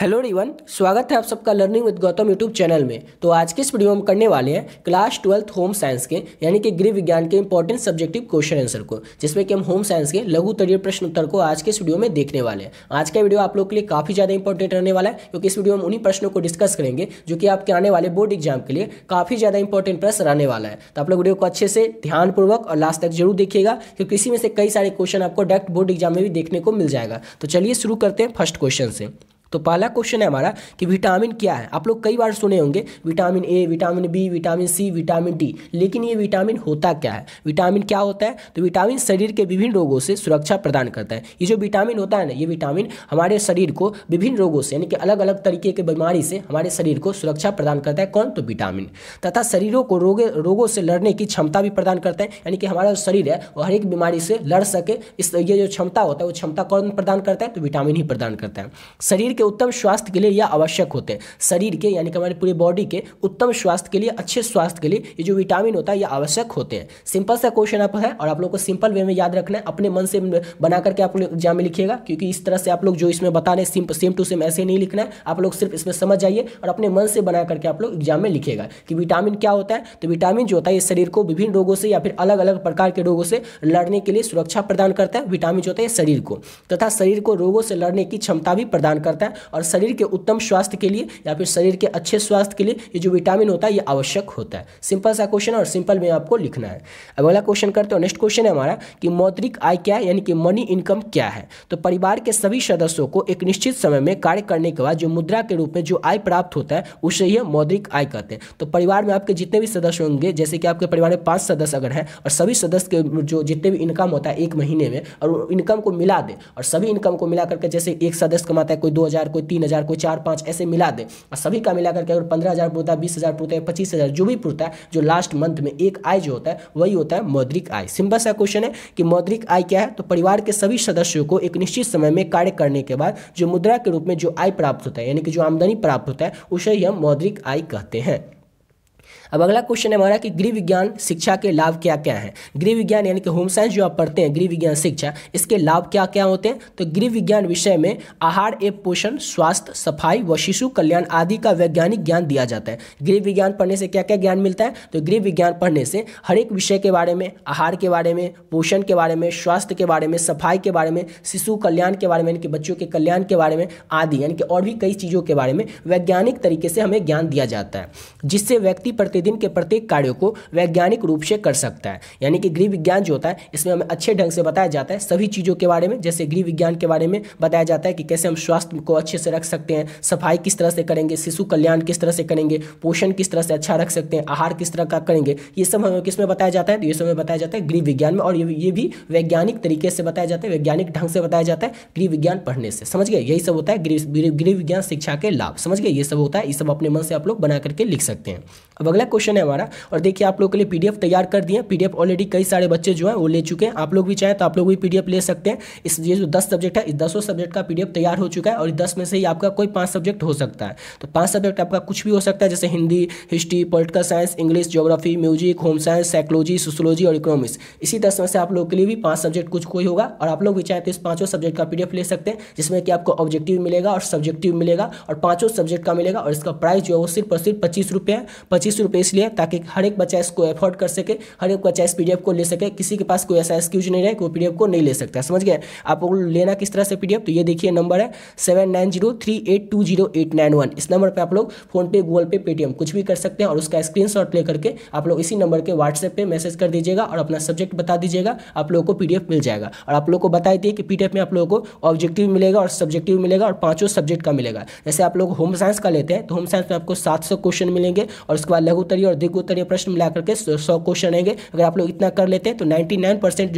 hello रिवन स्वागत है आप सबका learning with Gautam YouTube channel में तो आज के इस वीडियो में हम करने वाले हैं क्लास ट्वेल्थ होम साइंस के यानी कि गृह विज्ञान के इंपॉर्टेंट सब्जेक्टिव क्वेश्चन आंसर को जिसमें कि हम होम साइंस के लघु तरीय प्रश्न उत्तर को आज के इस वीडियो में देखने वाले हैं आज का वीडियो आप लोग के लिए काफ़ी ज़्यादा इंपॉर्टेंट रहने वाला है क्योंकि इस वीडियो में उन्हीं प्रश्नों को डिस्कस करेंगे जो कि आपके आने वाले बोर्ड एग्जाम के लिए काफ़ी ज़्यादा इंपॉर्टेंट प्रश्न रहने वाला है तो आप लोग वीडियो को अच्छे से ध्यानपूर्वक और लास्ट तक जरूर देखिएगा क्योंकि इसी में से कई सारे क्वेश्चन आपको डायरेक्ट बोर्ड एग्जाम में भी देखने को मिल जाएगा तो चलिए शुरू करते हैं फर्स्ट क्वेश्चन से तो पहला क्वेश्चन है हमारा कि विटामिन क्या है आप लोग कई बार सुने होंगे vitamin A vitamin B vitamin C vitamin D लेकिन ये विटामिन होता क्या है विटामिन क्या होता है तो विटामिन शरीर के विभिन्न रोगों से सुरक्षा प्रदान करता है ये जो विटामिन होता है ना ये विटामिन हमारे शरीर को विभिन्न रोगों से यानी कि अलग अलग तरीके के बीमारी से हमारे शरीर को सुरक्षा प्रदान करता है कौन तो विटामिन तथा शरीरों को रोग रोगों से लड़ने की क्षमता भी प्रदान करता है यानी कि हमारा जो शरीर है वो हर एक बीमारी से लड़ सके इस ये जो क्षमता होता है वो क्षमता कौन प्रदान करता है तो विटामिन ही प्रदान करता है शरीर के उत्तम स्वास्थ्य के लिए यह आवश्यक होते हैं शरीर के यानी कि हमारे पूरे बॉडी के उत्तम स्वास्थ्य के लिए अच्छे स्वास्थ्य के लिए ये जो विटामिन होता है यह आवश्यक होते हैं सिंपल सा क्वेश्चन आप है और आप लोग को सिंपल वे में याद रखना है अपने मन से बना करके आप लोग एग्जाम में लिखिएगा क्योंकि इस तरह से आप लोग जो इसमें बता रहे हैं सेम टू सेम ऐसे नहीं लिखना है आप लोग सिर्फ इसमें समझ जाइए और अपने मन से बना करके आप लोग एग्जाम में लिखिएगा कि विटामिन क्या होता है तो विटामिन जो होता है ये शरीर को विभिन्न रोगों से या फिर अलग अलग प्रकार के रोगों से लड़ने के लिए सुरक्षा प्रदान करता है विटामिन जो होता है शरीर को तथा शरीर को रोगों से लड़ने की क्षमता भी प्रदान करता है है और शरीर के उत्तम स्वास्थ्य के लिए या फिर शरीर के अच्छे स्वास्थ्य के लिए ये जो विटामिन होता है ये आवश्यक होता है सिंपल सा क्वेश्चन और सिंपल में आपको लिखना है अब अगला क्वेश्चन करते हो नेक्स्ट क्वेश्चन है हमारा कि मौद्रिक आय क्या है यानी कि मनी इनकम क्या है तो परिवार के सभी सदस्यों को एक निश्चित समय में कार्य करने के बाद जो मुद्रा के रूप में जो आय प्राप्त होता है उसे ही मौद्रिक आय कहते हैं तो परिवार में आपके जितने भी सदस्य होंगे जैसे कि आपके परिवार में पाँच सदस्य अगर हैं और सभी सदस्य के जो जितने भी इनकम होता है एक महीने में और इनकम को मिला दे और सभी इनकम को मिला करके जैसे एक सदस्य कमाता है कोई दो हज़ार कोई तीन हज़ार कोई चार पाँच ऐसे मिला दे और सभी का मिला करके अगर पंद्रह हज़ार पुरता है बीस हज़ार पुरता है पच्चीस हज़ार जो भी पुरता है जो लास्ट मंथ में एक आय जो होता है वही होता है मौद्रिक आय सिंपल सा क्वेश्चन है कि मौद्रिक आय क्या है तो परिवार के सभी सदस्यों को एक निश्चित समय में कार्य करने के बाद जो मुद्रा के रूप में जो आय प्राप्त होता है यानी कि जो आमदनी प्राप्त होता है उसे ही हम मौद्रिक आय कहते हैं अब अगला क्वेश्चन है हमारा कि गृह विज्ञान शिक्षा के लाभ क्या क्या हैं गृह विज्ञान यानी कि होम साइंस जो आप पढ़ते हैं गृह विज्ञान शिक्षा इसके लाभ क्या क्या होते हैं तो गृह विज्ञान विषय में आहार एवं पोषण स्वास्थ्य सफाई व शिशु कल्याण आदि का वैज्ञानिक ज्ञान दिया जाता है गृह विज्ञान पढ़ने से क्या क्या ज्ञान मिलता है तो गृह विज्ञान पढ़ने से हर एक विषय के बारे में आहार के बारे में पोषण के बारे में स्वास्थ्य के बारे में सफाई के बारे में शिशु कल्याण के बारे में यानी कि बच्चों के कल्याण के बारे में आदि यानी कि और भी कई चीज़ों के बारे में वैज्ञानिक तरीके से हमें ज्ञान दिया जाता है जिससे व्यक्ति प्रति प्रतिदिन के प्रत्येक कार्यों को वैज्ञानिक रूप से कर सकता है यानी कि गृह विज्ञान जो होता है इसमें हमें अच्छे ढंग से बताया जाता है सभी चीज़ों के बारे में जैसे गृह विज्ञान के बारे में बताया जाता है कि कैसे हम स्वास्थ्य को अच्छे से रख सकते हैं सफाई किस तरह से करेंगे शिशु कल्याण किस तरह से करेंगे पोषण किस तरह से अच्छा रख सकते हैं आहार किस तरह का करेंगे ये सब हमें किस में बताया जाता है तो ये सब हमें बताया जाता है गृह विज्ञान में और ये भी वैज्ञानिक तरीके से बताया जाता है वैज्ञानिक ढंग से बताया जाता है गृह विज्ञान पढ़ने से समझ गए यही सब होता है गृह विज्ञान शिक्षा के लाभ समझ गए ये सब होता है ये सब अपने मन से आप लोग बना करके लिख सकते हैं अब अगला क्वेश्चन है हमारा और देखिए आप लोग के लिए पीडीएफ तैयार कर दिए पीडीएफ ऑलरेडी कई सारे बच्चे जो हैं वो ले चुके हैं आप लोग भी चाहें तो आप लोग भी पीडीएफ ले सकते हैं इस ये जो दस सब्जेक्ट है इस दसों सब्जेक्ट का पीडीएफ तैयार हो चुका है और दस में से ही आपका कोई पांच सब्जेक्ट हो सकता है तो पांच सब्जेक्ट आपका कुछ भी हो सकता है जैसे Hindi history political science English geography music home science psychology sociology और इकोनॉमिक्स इसी दस में से आप लोग के लिए भी पांच सब्जेक्ट कुछ कोई होगा और आप लोग भी चाहें तो इस पांचों सब्जेक्ट का पीडीएफ ले सकते हैं जिसमें कि आपको ऑब्जेक्टिव मिलेगा और सब्जेक्टिव मिलेगा और पांचों सब्जेक्ट का मिलेगा और इसका प्राइस जो है वो सिर्फ और सिर्फ पच्चीस रुपये है पच्चीस रुपये पे इसलिए ताकि हर एक बच्चा इसको एफोर्ड कर सके हर एक बच्चा इस पी को ले सके किसी के पास कोई ऐसा एक्सक्यूज नहीं रहे कि वो पी को नहीं ले सकता समझ गए आप लेना किस तरह से पी तो ये देखिए नंबर है seven nine zero three eight two zero eight nine one इस नंबर पर आप लोग फोनपे गूगल पे पेटीएम कुछ भी कर सकते हैं और उसका स्क्रीन शॉट ले करके आप लोग इसी नंबर के व्हाट्सएप पर मैसेज कर दीजिएगा और अपना सब्जेक्ट बता दीजिएगा आप लोगों को पी मिल जाएगा और आप लोग को बता दिए कि पी में आप लोगों को ऑब्जेक्टिव मिलेगा और सब्जेक्टिव मिलेगा और पांचों सब्जेक्ट का मिलेगा जैसे आप लोग होम साइंस का लेते हैं तो होम साइंस में आपको सात क्वेश्चन मिलेंगे और उसके बाद लघु उत्तरीय और दिग्ग उत्तरीय प्रश्न मिला करके सौ क्वेश्चन रहेंगे अगर आप लोग इतना कर लेते हैं तो नाइन्टी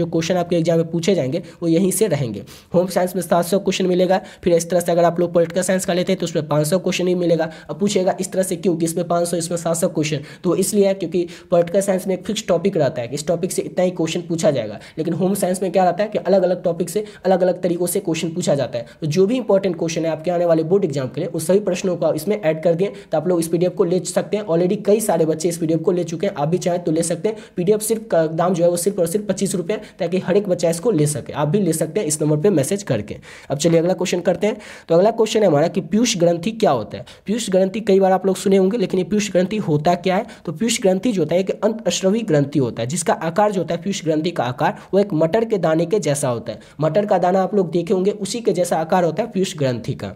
जो क्वेश्चन आपके एग्जाम में पूछे जाएंगे वो यहीं से रहेंगे होम साइंस में सात क्वेश्चन मिलेगा फिर इस तरह से अगर आप लोग पोलिटिकल साइंस का लेते हैं तो उसमें पाँच क्वेश्चन ही मिलेगा अब पूछेगा इस तरह से क्योंकि इसमें पाँच इसमें सात क्वेश्चन तो इसलिए है क्योंकि पोलिटिकल साइंस में एक फिक्स टॉपिक रहता है कि इस टॉपिक से इतना ही क्वेश्चन पूछा जाएगा लेकिन होम साइंस में क्या रहता है कि अलग अलग टॉपिक से अलग अलग तरीकों से क्वेश्चन पूछा जाता है तो जो भी इंपॉर्टेंट क्वेश्चन है आपके आने वाले बोर्ड एग्जाम के लिए उन सभी प्रश्नों को इसमें ऐड कर दें तो आप लोग इस पीडीएफ को ले सकते हैं ऑलरेडी कई सारे सारे बच्चे इस पीडीएफ को ले चुके हैं आप भी चाहें तो ले सकते हैं पीडीएफ सिर्फ दाम जो है वो सिर्फ और सिर्फ पच्चीस रुपये ताकि हर एक बच्चा इसको ले सके आप भी ले सकते हैं इस नंबर पर मैसेज करके अब चलिए अगला क्वेश्चन करते हैं तो अगला क्वेश्चन है हमारा कि पीयूष ग्रंथि क्या होता है पीयूष ग्रंथि कई बार आप लोग सुने होंगे लेकिन ये पीयूष ग्रंथि होता क्या है तो पीयूष ग्रंथि जो होता है एक अंत अश्रवी ग्रंथि होता है जिसका आकार जो होता है पीयूष ग्रंथि का आकार वो एक मटर के दाने के जैसा होता है मटर का दाना आप लोग देखे होंगे उसी के जैसा आकार होता है पीयूष ग्रंथि का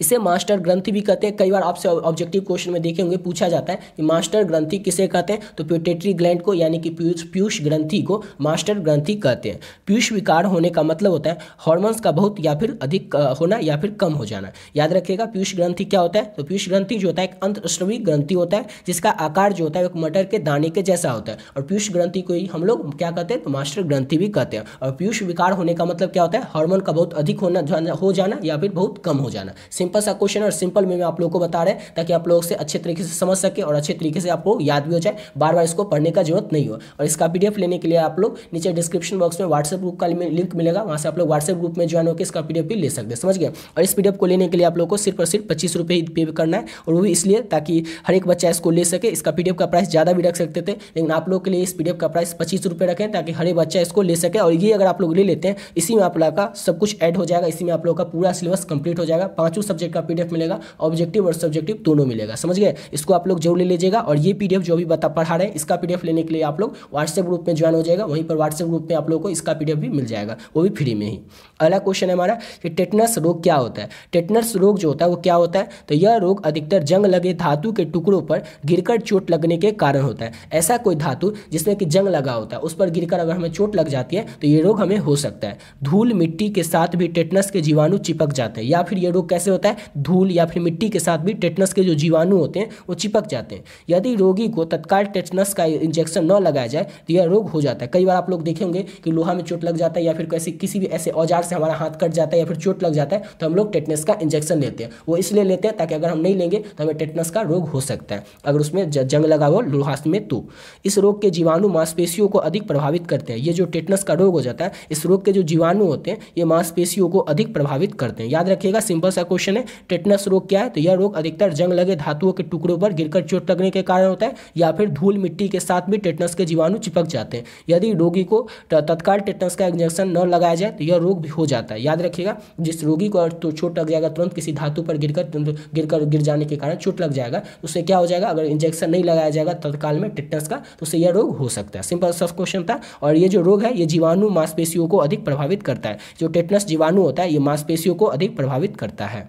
इसे मास्टर ग्रंथि भी कहते हैं कई बार आपसे ऑब्जेक्टिव क्वेश्चन में देखे होंगे पूछा जाता है कि मास्टर ग्रंथि किसे कहते हैं तो प्यूटेटरी ग्लैंड को यानी कि पीयूष पीयूष ग्रंथि को मास्टर ग्रंथि कहते हैं पीयूष विकार होने का मतलब होता है हॉर्मोन्स का बहुत या फिर अधिक होना या फिर कम हो जाना याद रखिएगा पीयूष ग्रंथि क्या होता है तो पीयूष ग्रंथि जो होता है एक अंतस्त्रवी ग्रंथि होता है जिसका आकार जो होता है एक मटर के दाने के जैसा होता है और पीयूष ग्रंथि को ही हम लोग क्या कहते हैं तो मास्टर ग्रंथि भी कहते हैं और पीयूष विकार होने का मतलब क्या होता है हार्मोन का बहुत अधिक होना हो जाना या फिर बहुत कम हो जाना सिंपल सा क्वेश्चन और सिंपल में मैं आप लोग को बता रहे हैं ताकि आप लोग से अच्छे तरीके से समझ सके और अच्छे तरीके से आपको याद भी हो जाए बार बार इसको पढ़ने का जरूरत नहीं हो और इसका पी लेने के लिए आप लोग नीचे डिस्क्रिप्शन बॉक्स में व्हाट्सएप ग्रुप का लिंक मिलेगा वहाँ से आप लोग व्हाट्सएप ग्रुप में ज्वाइन होकर इसका पी भी ले सकते हैं समझ गए और इस पी को लेने के लिए आप लोग को सिर्फ और सिर्फ पच्चीस रुपये ही पे करना है और वो भी इसलिए ताकि हर एक बच्चा इसको ले सके इसका पी का प्राइस ज़्यादा भी रख सकते थे लेकिन आप लोग के लिए इस पी का प्राइस पच्चीस रुपये रखें ताकि हर एक बच्चा इसको ले सके और ये अगर आप लोग ले लेते हैं इसी में आप लोग का सब कुछ ऐड हो जाएगा इसी में आप लोग का पूरा सिलेबस कंप्लीट हो जाएगा पाँच पांचों सब्जेक्ट का पीडीएफ मिलेगा ऑब्जेक्टिव और सब्जेक्टिव दोनों मिलेगा समझ गए इसको आप लोग जरूर ले लीजिएगा और ये पीडीएफ जो भी बता पढ़ा रहे हैं इसका पीडीएफ लेने के लिए आप लोग व्हाट्सएप ग्रुप में ज्वाइन हो जाएगा वहीं पर व्हाट्सएप ग्रुप में आप लोग को इसका पीडीएफ भी मिल जाएगा वो भी फ्री में ही अगला क्वेश्चन है हमारा कि टेटनस रोग क्या होता है टेटनस रोग जो होता है वो क्या होता है तो यह रोग अधिकतर जंग लगे धातु के टुकड़ों पर गिरकर चोट लगने के कारण होता है ऐसा कोई धातु जिसमें कि जंग लगा होता है उस पर गिरकर अगर हमें चोट लग जाती है तो ये रोग हमें हो सकता है धूल मिट्टी के साथ भी टेटनस के जीवाणु चिपक जाते हैं या फिर ये रोग कैसे होता है धूल या फिर मिट्टी के साथ भी टेटनस के जो जीवाणु होते हैं वो चिपक जाते हैं यदि रोगी को तत्काल टेटनस का इंजेक्शन न लगाया जाए तो यह रोग हो जाता है कई बार आप लोग देखेंगे कि लोहा में चोट लग जाता है या फिर कैसे किसी भी ऐसे औजार से हमारा हाथ कट जाता है या फिर चोट लग जाता है तो हम लोग टेटनस का इंजेक्शन लेते हैं वो इसलिए लेते हैं ताकि अगर हम नहीं लेंगे तो हमें टेटनस का रोग हो सकता है अगर उसमें जंग लगा हो लोहा में तो इस रोग के जीवाणु मांसपेशियों को अधिक प्रभावित करते हैं ये जो टेटनस का रोग हो जाता है इस रोग के जो जीवाणु होते हैं ये मांसपेशियों को अधिक प्रभावित करते हैं याद रखिएगा सिंपल सा क्वेश्चन है टेटनस रोग क्या है तो यह रोग अधिकतर जंग लगे धातुओं के टुकड़ों पर गिरकर चोट लगने के कारण होता है या फिर धूल मिट्टी के साथ भी टेटनस के जीवाणु चिपक जाते हैं यदि रोगी को तत्काल टेटनस का इंजेक्शन न लगाया जाए तो यह रोग भी हो जाता है याद रखिएगा जिस रोगी को तो चोट लग जाएगा तुरंत किसी धातु पर गिरकर गिरकर गिर जाने के कारण चोट लग जाएगा तो उससे क्या हो जाएगा अगर इंजेक्शन नहीं लगाया जाएगा तत्काल में टेटनस का तो उससे यह रोग हो सकता है सिंपल सब क्वेश्चन था और ये जो रोग है ये जीवाणु मांसपेशियों को अधिक प्रभावित करता है जो टेटनस जीवाणु होता है ये मांसपेशियों को अधिक प्रभावित करता है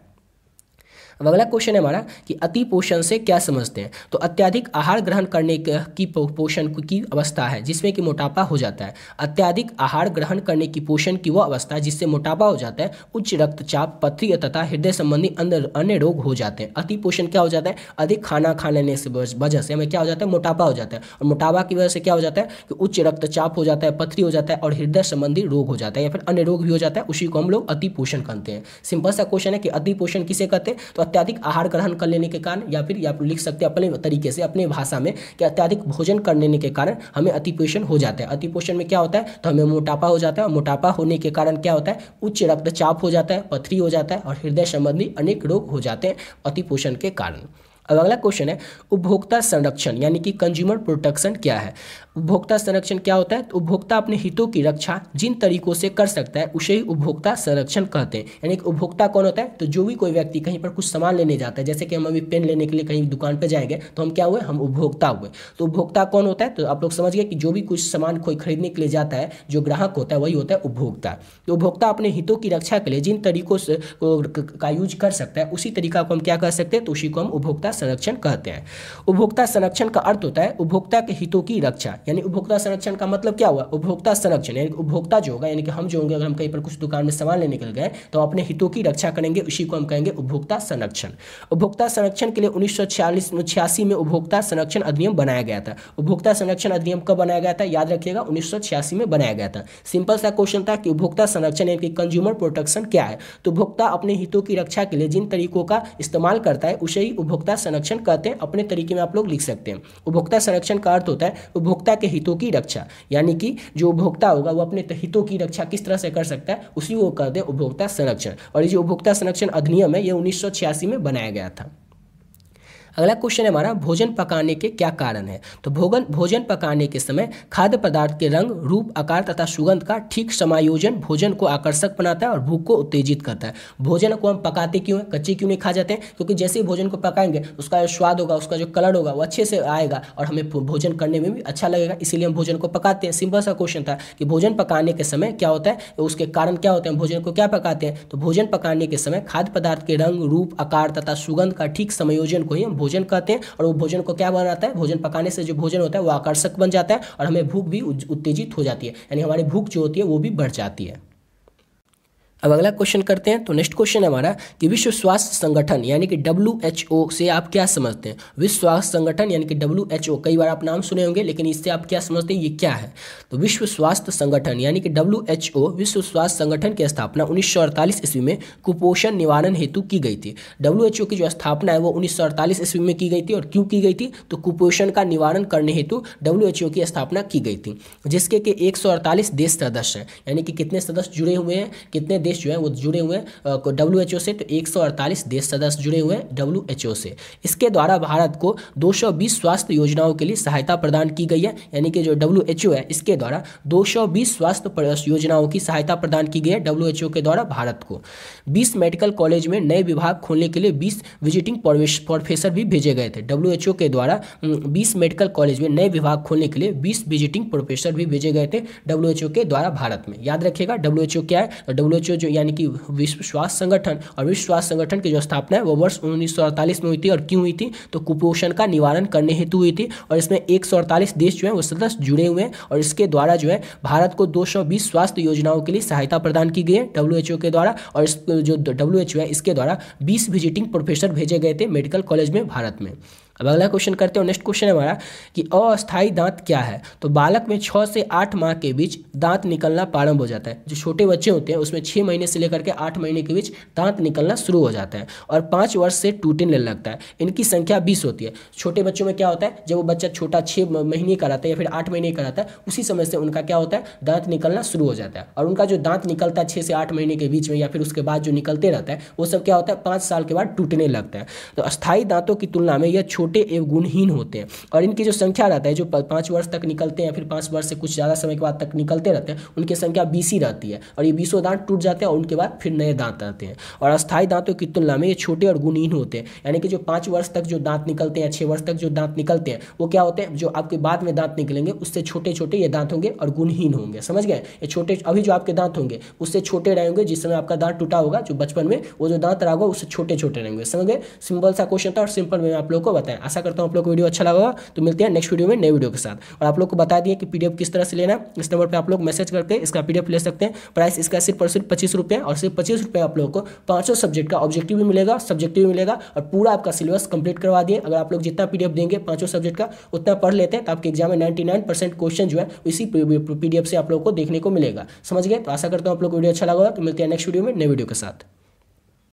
अब अगला क्वेश्चन है हमारा कि अति पोषण से क्या समझते हैं तो अत्याधिक आहार ग्रहण करने की पोषण की अवस्था है जिसमें कि मोटापा हो जाता है अत्याधिक आहार ग्रहण करने की पोषण की वह अवस्था है जिससे मोटापा हो जाता है उच्च रक्तचाप पथरी तथा हृदय संबंधी अन्य रोग हो जाते हैं अति पोषण क्या हो जाता है अधिक खाना खा लेने से वजह से हमें क्या हो जाता है मोटापा हो जाता है और मोटापा की वजह से क्या हो जाता है कि उच्च रक्तचाप हो जाता है पथरी हो जाता है और हृदय संबंधी रोग हो जाता है या फिर अन्य रोग भी हो जाता है उसी को हम लोग अति पोषण कहते हैं सिंपल सा क्वेश्चन है कि अति पोषण किसे कहते हैं तो अत्याधिक आहार ग्रहण कर लेने के कारण या फिर या लिख सकते हैं अपने तरीके से अपने भाषा में कि अत्याधिक भोजन कर लेने के कारण हमें अतिपोषण हो जाता है अतिपोषण में क्या होता है तो हमें मोटापा हो जाता है और मोटापा होने के कारण क्या होता है उच्च रक्तचाप हो जाता है पथरी हो जाता है और हृदय संबंधी अनेक रोग हो जाते हैं अतिपोषण के कारण अब अगला क्वेश्चन है उपभोक्ता संरक्षण यानी कि कंज्यूमर प्रोटेक्शन क्या है उपभोक्ता संरक्षण क्या होता है तो उपभोक्ता अपने हितों की रक्षा जिन तरीकों से कर सकता है उसे ही उपभोक्ता संरक्षण कहते हैं यानी कि उपभोक्ता कौन होता है तो जो भी कोई व्यक्ति कहीं पर कुछ सामान लेने जाता है जैसे कि हम अभी पेन लेने के लिए कहीं दुकान पर जाएंगे तो हम क्या हुए हम उपभोक्ता हुए तो उपभोक्ता कौन होता है तो आप लोग समझ गए कि जो भी कुछ सामान कोई खरीदने के लिए जाता है जो ग्राहक होता है वही होता है उपभोक्ता तो उपभोक्ता अपने हितों की रक्षा के लिए जिन तरीकों से का यूज कर सकता है उसी तरीका को हम क्या कर सकते हैं तो उसी को हम उपभोक्ता संरक्षण कहते हैं उपभोक्ता संरक्षण का अर्थ होता है उपभोक्ता के हितों की रक्षा यानी उपभोक्ता संरक्षण का मतलब क्या हुआ उपभोक्ता संरक्षण यानी उपभोक्ता जो होगा यानी कि हम जो होंगे अगर हम कहीं पर कुछ दुकान में सामान लेने निकल गए तो अपने हितों की रक्षा करेंगे उसी को हम कहेंगे उपभोक्ता संरक्षण उपभोक्ता संरक्षण के लिए उन्नीस सौ में उपभोक्ता संरक्षण अधिनियम बनाया गया था उपभोक्ता संरक्षण अधिनियम कब बनाया गया था याद रखिएगा उन्नीस में बनाया गया था सिंपल सा क्वेश्चन था कि उपभोक्ता संरक्षण यानी कि कंज्यूमर प्रोटेक्शन क्या है तो उपभोक्ता अपने हितों की रक्षा के लिए जिन तरीकों का इस्तेमाल करता है उसे ही उपभोक्ता संरक्षण कहते हैं अपने तरीके में आप लोग लिख सकते हैं उपभोक्ता संरक्षण का अर्थ होता है उपभोक्ता उपभोक्ता के हितों की रक्षा यानी कि जो उपभोक्ता होगा वो अपने हितों की रक्षा किस तरह से कर सकता है उसी को कहते हैं उपभोक्ता संरक्षण और ये जो उपभोक्ता संरक्षण अधिनियम है ये उन्नीस में बनाया गया था अगला क्वेश्चन है हमारा भोजन पकाने के क्या कारण है तो भोगन भोजन पकाने के समय खाद्य पदार्थ के रंग रूप आकार तथा सुगंध का ठीक समायोजन भोजन को आकर्षक बनाता है और भूख को उत्तेजित करता है भोजन को हम पकाते क्यों हैं कच्चे क्यों नहीं खा जाते हैं क्योंकि जैसे ही भोजन को पकाएंगे उसका जो स्वाद होगा उसका जो कलर होगा वो अच्छे से आएगा और हमें भोजन करने में भी अच्छा लगेगा इसीलिए हम भोजन को पकाते हैं सिंपल सा क्वेश्चन था कि भोजन पकाने के समय क्या होता है तो उसके कारण क्या होते हैं भोजन को क्या पकाते हैं तो भोजन पकाने के समय खाद्य पदार्थ के रंग रूप आकार तथा सुगंध का ठीक समायोजन को ही हम भोजन कहते हैं और वो भोजन को क्या बनाता है भोजन पकाने से जो भोजन होता है वो आकर्षक बन जाता है और हमें भूख भी उत्तेजित हो जाती है यानी हमारी भूख जो होती है वो भी बढ़ जाती है अब अगला क्वेश्चन करते हैं तो नेक्स्ट क्वेश्चन हमारा कि विश्व स्वास्थ्य संगठन यानी कि डब्ल्यू से आप क्या समझते हैं विश्व स्वास्थ्य संगठन यानी कि डब्ल्यू कई बार आप नाम सुने होंगे लेकिन इससे आप क्या समझते हैं ये क्या है तो विश्व स्वास्थ्य संगठन यानी कि डब्ल्यू विश्व स्वास्थ्य संगठन की स्थापना उन्नीस ईस्वी में कुपोषण निवारण हेतु की गई थी डब्ल्यू की जो स्थापना है वो उन्नीस ईस्वी में की गई थी और क्यों की गई थी तो कुपोषण का निवारण करने हेतु डब्ल्यू की स्थापना की गई थी जिसके कि एक देश सदस्य हैं यानी कि कितने सदस्य जुड़े हुए हैं कितने देश देश जो है वो जुड़े हुए हैं डब्ल्यू से तो एक देश सदस्य जुड़े हुए हैं डब्ल्यू से इसके द्वारा भारत को 220 स्वास्थ्य योजनाओं के लिए सहायता प्रदान की गई है यानी कि जो डब्ल्यू है इसके द्वारा 220 स्वास्थ्य योजनाओं की सहायता प्रदान की गई है डब्ल्यू के द्वारा भारत को बीस मेडिकल कॉलेज में नए विभाग खोलने के लिए बीस विजिटिंग प्रोफेसर भी भेजे गए थे डब्ल्यू के द्वारा बीस मेडिकल कॉलेज में नए विभाग खोलने के लिए बीस विजिटिंग प्रोफेसर भी भेजे गए थे डब्ल्यू के द्वारा भारत में याद रखेगा डब्ल्यू क्या है डब्ल्यू तो जो यानी कि विश्व स्वास्थ्य संगठन और विश्व स्वास्थ्य संगठन की जो स्थापना है वो वर्ष उन्नीस में हुई थी और क्यों हुई थी तो कुपोषण का निवारण करने हेतु हुई थी और इसमें एक देश जो है वो सदस्य जुड़े हुए हैं और इसके द्वारा जो है भारत को दो स्वास्थ्य योजनाओं के लिए सहायता प्रदान की गई है डब्ल्यू के द्वारा और इस जो डब्ल्यू है इसके द्वारा बीस विजिटिंग प्रोफेसर भेजे गए थे मेडिकल कॉलेज में भारत में अब अगला क्वेश्चन करते हैं नेक्स्ट क्वेश्चन हमारा कि अस्थायी दांत क्या है तो बालक में छः से आठ माह के बीच दांत निकलना प्रारंभ हो जाता है जो छोटे बच्चे होते हैं उसमें छः महीने से लेकर के आठ महीने के बीच दांत निकलना शुरू हो जाता है और पाँच वर्ष से टूटने लगता है इनकी संख्या बीस होती है छोटे बच्चों में क्या होता है जब वो बच्चा छोटा छः महीने का रहता है या फिर आठ महीने का रहता है उसी समय से उनका क्या होता है दांत निकलना शुरू हो जाता है और उनका जो दांत निकलता है छः से आठ महीने के बीच में या फिर उसके बाद जो निकलते रहता है वो सब क्या होता है पाँच साल के बाद टूटने लगता है तो अस्थायी दांतों की तुलना में यह छोटे छोटे एवं गुणहीन होते हैं और इनकी जो संख्या रहता है जो पाँच वर्ष तक निकलते हैं फिर पाँच वर्ष से कुछ ज़्यादा समय के बाद तक निकलते रहते हैं उनकी संख्या बीस रहती है और ये बीसों दांत टूट जाते हैं और उनके बाद फिर नए दांत आते हैं और अस्थायी दांतों की तुलना में ये छोटे और गुणहीन होते हैं यानी कि जो पाँच वर्ष तक जो दांत निकलते हैं छः वर्ष तक जो दांत निकलते हैं वो क्या होते हैं जो आपके बाद में दांत निकलेंगे उससे छोटे छोटे ये दांत होंगे और गुणहीन होंगे समझ गए ये छोटे अभी जो आपके दांत होंगे उससे छोटे रहेंगे जिस समय आपका दांत टूटा होगा जो बचपन में वो जो दांत रहा होगा उससे छोटे छोटे रहेंगे समझ गए सिंपल सा क्वेश्चन था और सिंपल में आप लोग को बताया आशा करता हूँ आप लोग को वीडियो अच्छा लगा होगा तो मिलते हैं नेक्स्ट वीडियो में नए वीडियो के साथ और आप लोग को बता दिए कि पीडीएफ किस तरह से लेना इस नंबर पर आप लोग मैसेज करके इसका पीडीएफ ले सकते हैं प्राइस इसका सिर्फ और सिर्फ पच्चीस रुपये और सिर्फ पच्चीस रुपये आप लोग को पाँचों सब्जेक्ट का ऑब्जेक्टिव भी मिलेगा सब्जेक्टिव भी मिलेगा और पूरा आपका सिलेबस कंप्लीट करवा दिए अगर आप लोग जितना पी देंगे पाँचों सब्जेक्ट का उतना पढ़ लेते हैं तो आपके एग्जाम में नाइन्टी नाइन परसेंट क्वेश्चन जो है इसी पी से आप लोग को देखने को मिलेगा समझ गए तो आशा करता हूँ आप लोग वीडियो अच्छा लगा तो मिलते हैं नेक्स्ट वीडियो में नए वीडियो के साथ